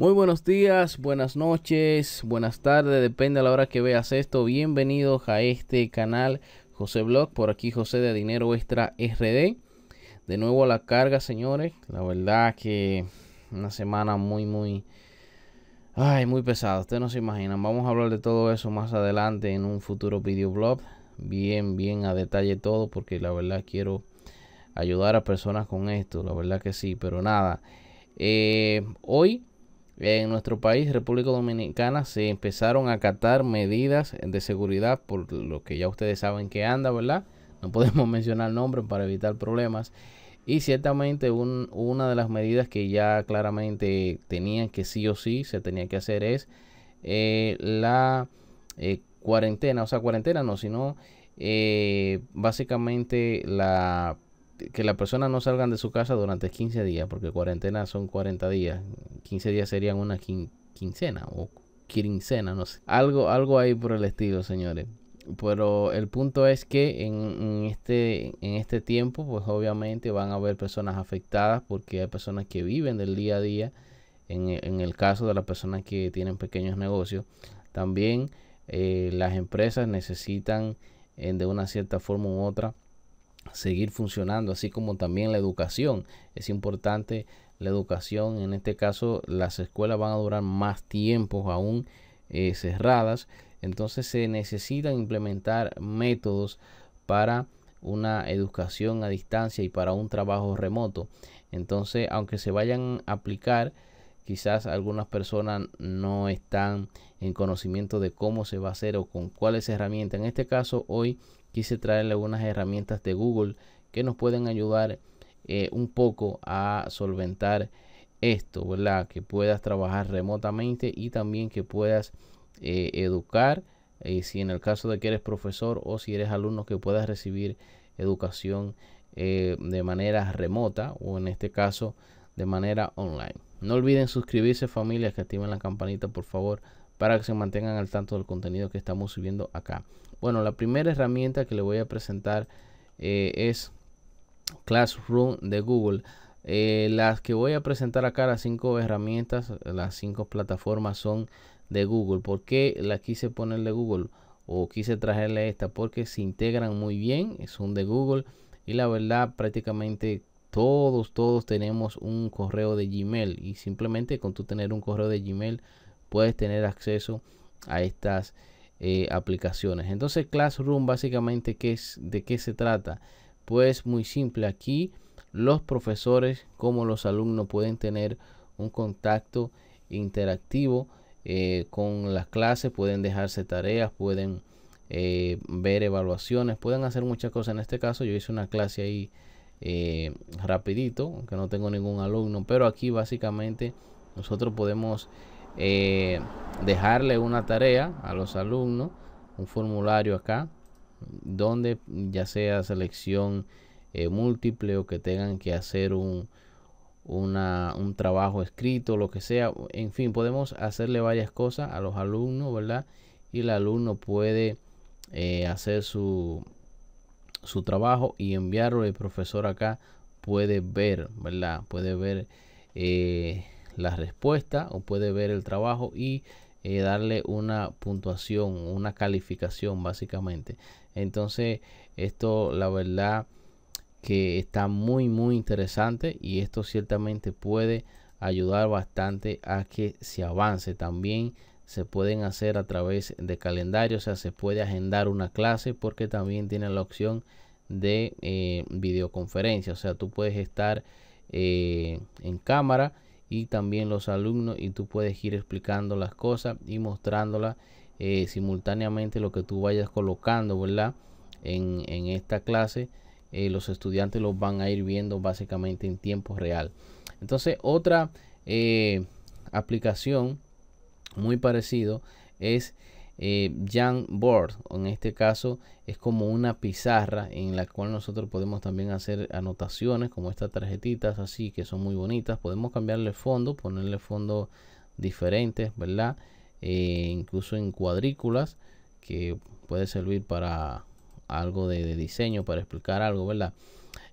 Muy buenos días, buenas noches, buenas tardes, depende a la hora que veas esto. Bienvenidos a este canal José Blog, por aquí José de Dinero Extra RD. De nuevo a la carga, señores. La verdad que una semana muy, muy, ay, muy pesada. Ustedes no se imaginan. Vamos a hablar de todo eso más adelante en un futuro video blog. Bien, bien a detalle todo, porque la verdad quiero ayudar a personas con esto. La verdad que sí, pero nada. Eh, hoy en nuestro país, República Dominicana, se empezaron a acatar medidas de seguridad por lo que ya ustedes saben que anda, ¿verdad? No podemos mencionar nombres para evitar problemas. Y ciertamente una de las medidas que ya claramente tenían que sí o sí se tenía que hacer es eh, la eh, cuarentena, o sea, cuarentena no, sino eh, básicamente la que las persona no salgan de su casa durante 15 días, porque cuarentena son 40 días, 15 días serían una quincena o quincena, no sé. Algo, algo ahí por el estilo, señores. Pero el punto es que en, este, en este tiempo, pues obviamente van a haber personas afectadas porque hay personas que viven del día a día. En, el caso de las personas que tienen pequeños negocios, también eh, las empresas necesitan eh, de una cierta forma u otra seguir funcionando, así como también la educación. Es importante la educación, en este caso las escuelas van a durar más tiempo aún eh, cerradas, entonces se necesitan implementar métodos para una educación a distancia y para un trabajo remoto. Entonces, aunque se vayan a aplicar, quizás algunas personas no están en conocimiento de cómo se va a hacer o con cuáles herramientas. En este caso, hoy quise traerle algunas herramientas de Google que nos pueden ayudar eh, un poco a solventar esto, ¿verdad? Que puedas trabajar remotamente y también que puedas eh, educar, y eh, si en el caso de que eres profesor o si eres alumno, que puedas recibir educación de manera remota o en este caso de manera online. No olviden suscribirse familias que activen la campanita por favor para que se mantengan al tanto del contenido que estamos subiendo acá. Bueno, la primera herramienta que le voy a presentar eh, es Classroom de Google. Eh, las que voy a presentar acá, las cinco herramientas, las cinco plataformas son de Google. ¿Por qué la quise ponerle Google? O quise traerle esta porque se integran muy bien, son de Google y la verdad prácticamente todos, todos tenemos un correo de Gmail y simplemente con tú tener un correo de Gmail puedes tener acceso a estas eh, aplicaciones. Entonces Classroom básicamente ¿qué es, de qué se trata. Pues muy simple, aquí los profesores como los alumnos pueden tener un contacto interactivo eh, con las clases, pueden dejarse tareas, pueden eh, ver evaluaciones, pueden hacer muchas cosas. En este caso yo hice una clase ahí rapidito, aunque no tengo ningún alumno, pero aquí básicamente nosotros podemos eh, dejarle una tarea a los alumnos, un formulario acá, donde ya sea selección eh, múltiple o que tengan que hacer un, trabajo escrito, lo que sea. En fin, podemos hacerle varias cosas a los alumnos, ¿verdad? Y el alumno puede eh, hacer su, su trabajo y enviarlo. El profesor acá puede ver, ¿verdad? Puede ver la respuesta o puede ver el trabajo y eh, darle una puntuación, una calificación básicamente. Entonces esto la verdad que está muy muy interesante y esto ciertamente puede ayudar bastante a que se avance también se pueden hacer a través de calendario o sea se puede agendar una clase porque también tiene la opción de eh, videoconferencia o sea tú puedes estar eh, en cámara y también los alumnos y tú puedes ir explicando las cosas y mostrándolas eh, simultáneamente lo que tú vayas colocando, ¿verdad? En, en esta clase eh, los estudiantes los van a ir viendo básicamente en tiempo real. Entonces otra eh, aplicación muy parecido es eh, Board. En este caso es como una pizarra en la cual nosotros podemos también hacer anotaciones como estas tarjetitas así que son muy bonitas. Podemos cambiarle fondo, ponerle fondo diferentes, ¿verdad? Eh, incluso en cuadrículas que puede servir para algo de, diseño, para explicar algo, ¿verdad?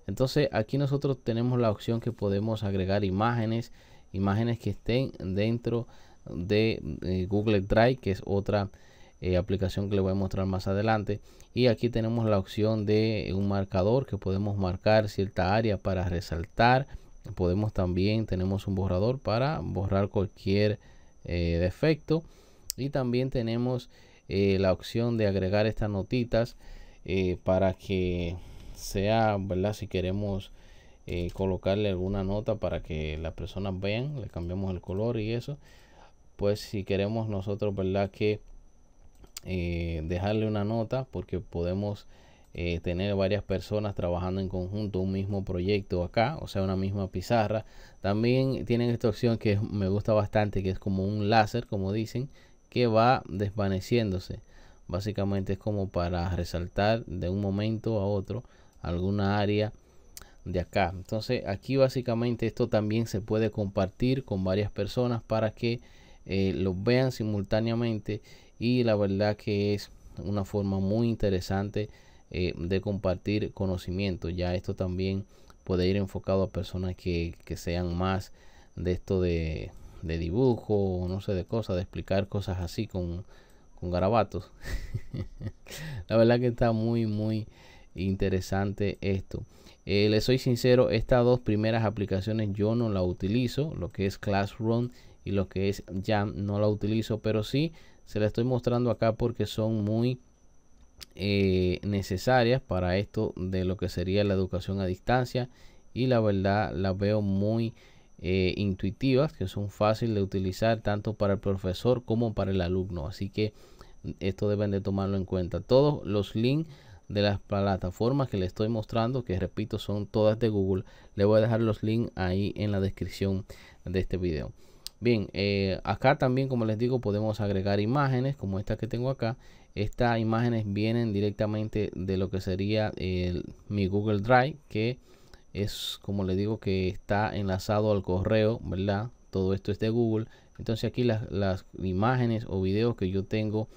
Entonces aquí nosotros tenemos la opción que podemos agregar imágenes, imágenes que estén dentro de eh, Google Drive, que es otra eh, aplicación que le voy a mostrar más adelante y aquí tenemos la opción de un marcador que podemos marcar cierta área para resaltar podemos también tenemos un borrador para borrar cualquier eh, defecto y también tenemos eh, la opción de agregar estas notitas para que sea verdad si queremos colocarle alguna nota para que las personas vean le cambiamos el color y eso pues si queremos nosotros verdad que eh, dejarle una nota porque podemos eh, tener varias personas trabajando en conjunto un mismo proyecto acá, o sea, una misma pizarra. También tienen esta opción que me gusta bastante, que es como un láser, como dicen, que va desvaneciéndose. Básicamente es como para resaltar de un momento a otro alguna área de acá. Entonces aquí básicamente esto también se puede compartir con varias personas para que eh, lo vean simultáneamente y la verdad que es una forma muy interesante eh, de compartir conocimiento. Ya esto también puede ir enfocado a personas que, que sean más de esto de, dibujo o no sé, de cosas, de explicar cosas así con, garabatos. la verdad que está muy, muy interesante esto. Eh, les soy sincero, estas dos primeras aplicaciones yo no la utilizo, lo que es Classroom y lo que es Jam no la utilizo, pero sí se las estoy mostrando acá porque son muy eh, necesarias para esto de lo que sería la educación a distancia. Y la verdad las veo muy eh, intuitivas, que son fáciles de utilizar tanto para el profesor como para el alumno. Así que esto deben de tomarlo en cuenta. Todos los links de las plataformas que les estoy mostrando, que repito son todas de Google, le voy a dejar los links ahí en la descripción de este video. Bien, eh, acá también, como les digo, podemos agregar imágenes como esta que tengo acá. Estas imágenes vienen directamente de lo que sería mi Google Drive, que es, como les digo, que está enlazado al correo, ¿verdad? Todo esto es de Google. Entonces aquí las, imágenes o videos que yo tengo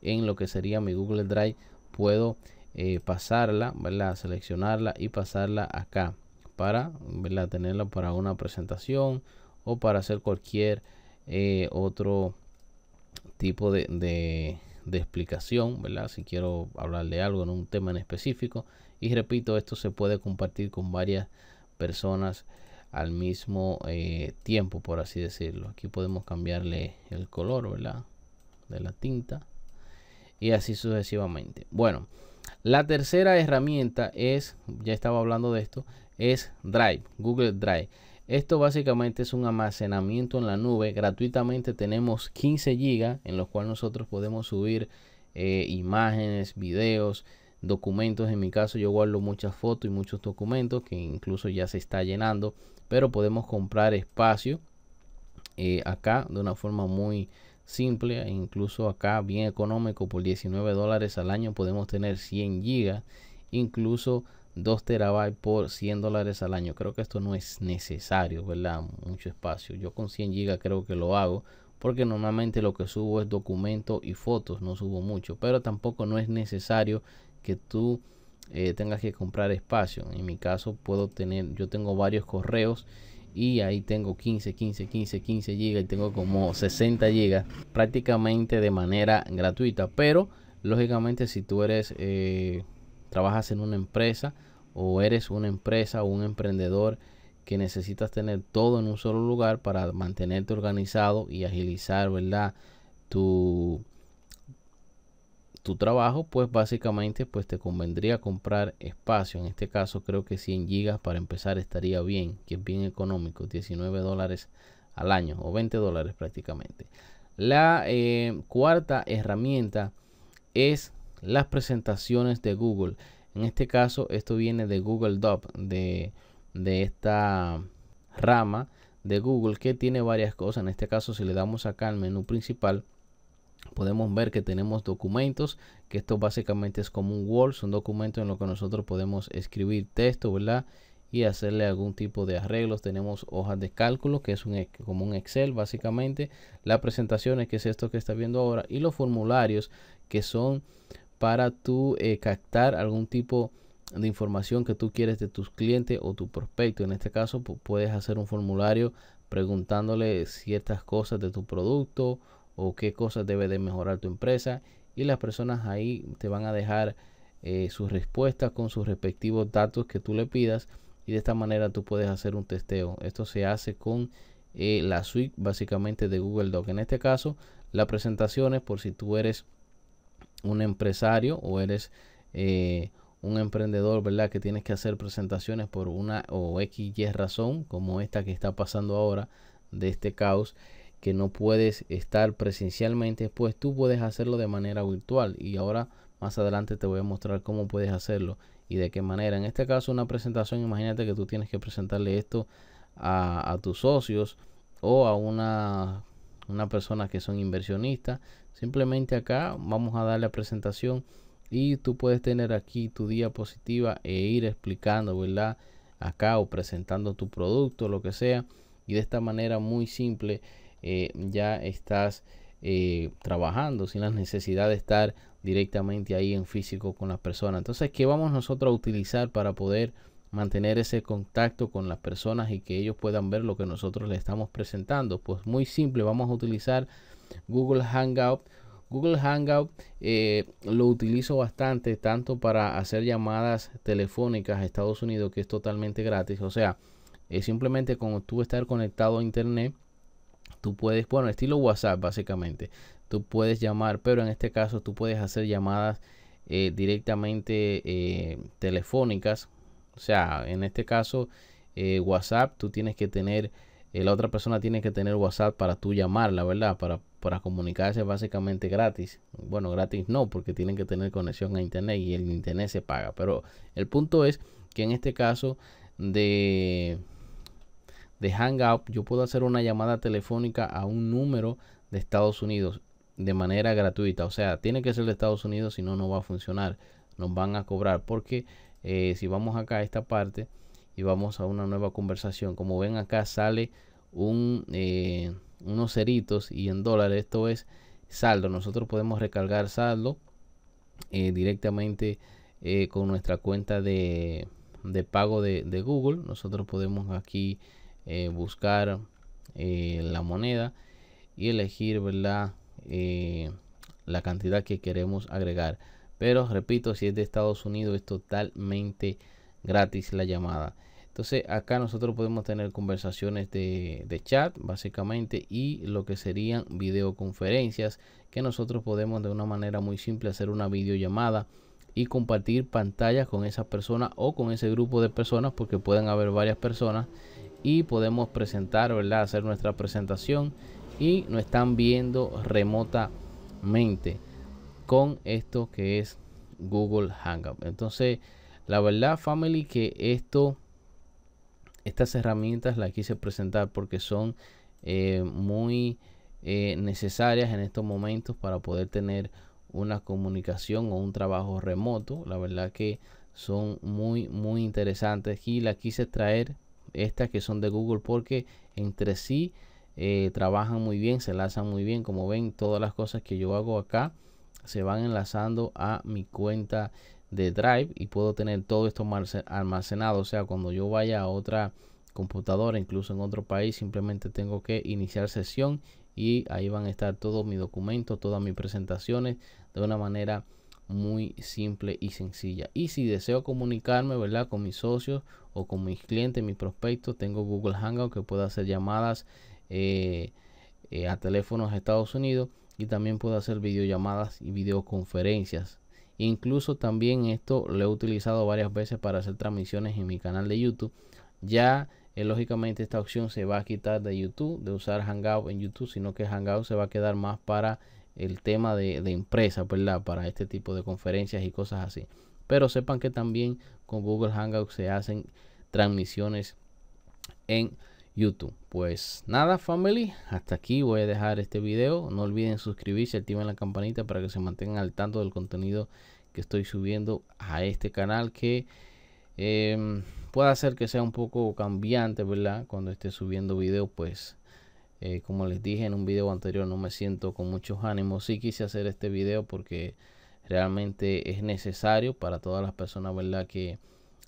en lo que sería mi Google Drive, puedo eh, pasarla, ¿verdad? Seleccionarla y pasarla acá para, ¿verdad? Tenerla para una presentación o para hacer cualquier eh, otro tipo de, explicación, ¿verdad? Si quiero hablarle de algo en un tema en específico. Y repito, esto se puede compartir con varias personas al mismo eh, tiempo, por así decirlo. Aquí podemos cambiarle el color, ¿verdad? De la tinta. Y así sucesivamente. Bueno, la tercera herramienta es, ya estaba hablando de esto, es Drive, Google Drive. Esto básicamente es un almacenamiento en la nube. Gratuitamente tenemos 15 GB en los cuales nosotros podemos subir eh, imágenes, videos, documentos. En mi caso yo guardo muchas fotos y muchos documentos que incluso ya se está llenando. Pero podemos comprar espacio eh, acá de una forma muy simple. E incluso acá bien económico por 19 dólares al año podemos tener 100 gigas. Incluso 2 terabytes por 100 dólares al año. Creo que esto no es necesario, ¿verdad? Mucho espacio. Yo con 100 GB creo que lo hago porque normalmente lo que subo es documentos y fotos, no subo mucho, pero tampoco no es necesario que tú eh, tengas que comprar espacio. En mi caso puedo tener, yo tengo varios correos y ahí tengo 15, 15, 15, 15 gigas y tengo como 60 gigas prácticamente de manera gratuita, pero lógicamente si tú eres... Eh, trabajas en una empresa o eres una empresa o un emprendedor que necesitas tener todo en un solo lugar para mantenerte organizado y agilizar, ¿verdad? Tu, tu trabajo, pues básicamente pues te convendría comprar espacio. En este caso creo que 100 gigas para empezar estaría bien, que es bien económico, 19 dólares al año o 20 dólares prácticamente. La eh, cuarta herramienta es las presentaciones de Google. En este caso, esto viene de Google Doc, de, esta rama de Google que tiene varias cosas. En este caso, si le damos acá al menú principal, podemos ver que tenemos documentos, que esto básicamente es como un Word, son documentos en los que nosotros podemos escribir texto, ¿verdad? Y hacerle algún tipo de arreglos. Tenemos hojas de cálculo, que es un, como un Excel básicamente. Las presentaciones, que es esto que está viendo ahora. Y los formularios, que son para tú eh, captar algún tipo de información que tú quieres de tus clientes o tu prospecto. En este caso, puedes hacer un formulario preguntándole ciertas cosas de tu producto o qué cosas debe de mejorar tu empresa y las personas ahí te van a dejar eh, sus respuestas con sus respectivos datos que tú le pidas y de esta manera tú puedes hacer un testeo. Esto se hace con eh, la suite básicamente de Google Doc. En este caso, las presentaciones por si tú eres un empresario o eres eh, un emprendedor, ¿verdad? Que tienes que hacer presentaciones por una o X, Y razón, como esta que está pasando ahora de este caos, que no puedes estar presencialmente, pues tú puedes hacerlo de manera virtual. Y ahora más adelante te voy a mostrar cómo puedes hacerlo y de qué manera. En este caso, una presentación, imagínate que tú tienes que presentarle esto a, a tus socios o a una una persona que son inversionistas. Simplemente acá vamos a darle la presentación y tú puedes tener aquí tu diapositiva e ir explicando, ¿verdad? Acá o presentando tu producto, lo que sea. Y de esta manera muy simple eh, ya estás eh, trabajando sin la necesidad de estar directamente ahí en físico con las personas. Entonces, ¿qué vamos nosotros a utilizar para poder mantener ese contacto con las personas y que ellos puedan ver lo que nosotros les estamos presentando? Pues muy simple, vamos a utilizar Google Hangout. Google Hangout eh, lo utilizo bastante tanto para hacer llamadas telefónicas a Estados Unidos que es totalmente gratis. O sea, eh, simplemente como tú estar conectado a internet, tú puedes, bueno, estilo WhatsApp básicamente, tú puedes llamar, pero en este caso tú puedes hacer llamadas eh, directamente eh, telefónicas o sea, en este caso, eh, WhatsApp, tú tienes que tener, eh, la otra persona tiene que tener WhatsApp para tú la ¿verdad? Para, comunicarse básicamente gratis. Bueno, gratis no, porque tienen que tener conexión a Internet y el Internet se paga. Pero el punto es que en este caso de, de Hangout, yo puedo hacer una llamada telefónica a un número de Estados Unidos de manera gratuita. O sea, tiene que ser de Estados Unidos, si no, no va a funcionar. Nos van a cobrar porque eh, si vamos acá a esta parte y vamos a una nueva conversación como ven acá sale eh, unos ceritos y en dólares esto es saldo nosotros podemos recargar saldo eh, directamente con nuestra cuenta de, pago de, google nosotros podemos aquí buscar la moneda y elegir la cantidad que queremos agregar pero repito, si es de Estados Unidos es totalmente gratis la llamada. Entonces acá nosotros podemos tener conversaciones de, chat básicamente y lo que serían videoconferencias que nosotros podemos de una manera muy simple hacer una videollamada y compartir pantallas con esa persona o con ese grupo de personas porque pueden haber varias personas y podemos presentar, ¿verdad? Hacer nuestra presentación y nos están viendo remotamente con esto que es Google Hangout. Entonces, la verdad, family, que esto, estas herramientas las quise presentar porque son eh, muy eh, necesarias en estos momentos para poder tener una comunicación o un trabajo remoto. La verdad que son muy, muy interesantes. Y las quise traer estas que son de Google porque entre sí eh, trabajan muy bien, se lanzan muy bien. Como ven, todas las cosas que yo hago acá se van enlazando a mi cuenta de Drive y puedo tener todo esto almacenado. O sea, cuando yo vaya a otra computadora, incluso en otro país, simplemente tengo que iniciar sesión y ahí van a estar todos mis documentos, todas mis presentaciones de una manera muy simple y sencilla. Y si deseo comunicarme, ¿verdad? Con mis socios o con mis clientes, mis prospectos, tengo Google Hangout que puedo hacer llamadas eh, eh, a teléfonos de Estados Unidos y también puedo hacer videollamadas y videoconferencias. Incluso también esto lo he utilizado varias veces para hacer transmisiones en mi canal de YouTube. Ya eh, lógicamente esta opción se va a quitar de YouTube, de usar Hangout en YouTube, sino que Hangout se va a quedar más para el tema de, de empresa, ¿verdad? Para este tipo de conferencias y cosas así. Pero sepan que también con Google Hangout se hacen transmisiones en YouTube. Pues nada, family, hasta aquí voy a dejar este video. No olviden suscribirse, activen la campanita para que se mantengan al tanto del contenido que estoy subiendo a este canal que em, puede hacer que sea un poco cambiante, ¿verdad? Cuando esté subiendo video, pues eh, como les dije en un video anterior, no me siento con muchos ánimos. Sí quise hacer este video porque realmente es necesario para todas las personas, ¿verdad? Que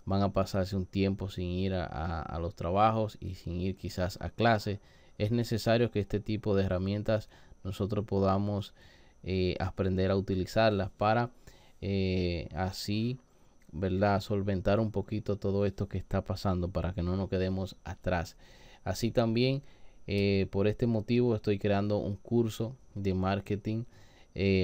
van a pasarse un tiempo sin ir a, los trabajos y sin ir quizás a clase. Es necesario que este tipo de herramientas nosotros podamos eh, aprender a utilizarlas para eh, así, ¿verdad? Solventar un poquito todo esto que está pasando para que no nos quedemos atrás. Así también, eh, por este motivo, estoy creando un curso de marketing.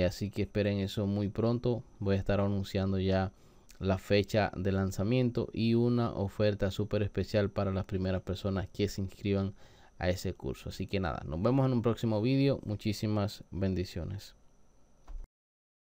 así que esperen eso muy pronto. Voy a estar anunciando ya la fecha de lanzamiento y una oferta súper especial para las primeras personas que se inscriban a ese curso. Así que nada, nos vemos en un próximo vídeo. Muchísimas bendiciones.